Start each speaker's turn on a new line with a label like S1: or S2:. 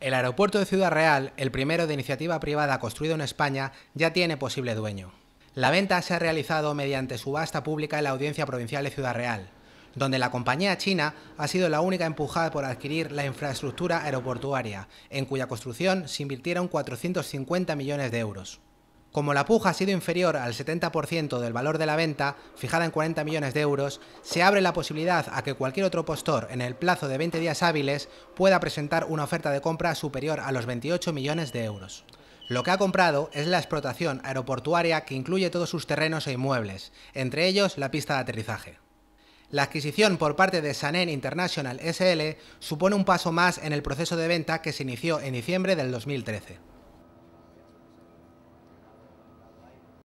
S1: El aeropuerto de Ciudad Real, el primero de iniciativa privada construido en España, ya tiene posible dueño. La venta se ha realizado mediante subasta pública en la Audiencia Provincial de Ciudad Real, donde la compañía china ha sido la única empujada por adquirir la infraestructura aeroportuaria, en cuya construcción se invirtieron 450 millones de euros. Como la puja ha sido inferior al 70% del valor de la venta, fijada en 40 millones de euros, se abre la posibilidad a que cualquier otro postor en el plazo de 20 días hábiles pueda presentar una oferta de compra superior a los 28 millones de euros. Lo que ha comprado es la explotación aeroportuaria que incluye todos sus terrenos e inmuebles, entre ellos la pista de aterrizaje. La adquisición por parte de Sanen International SL supone un paso más en el proceso de venta que se inició en diciembre del 2013.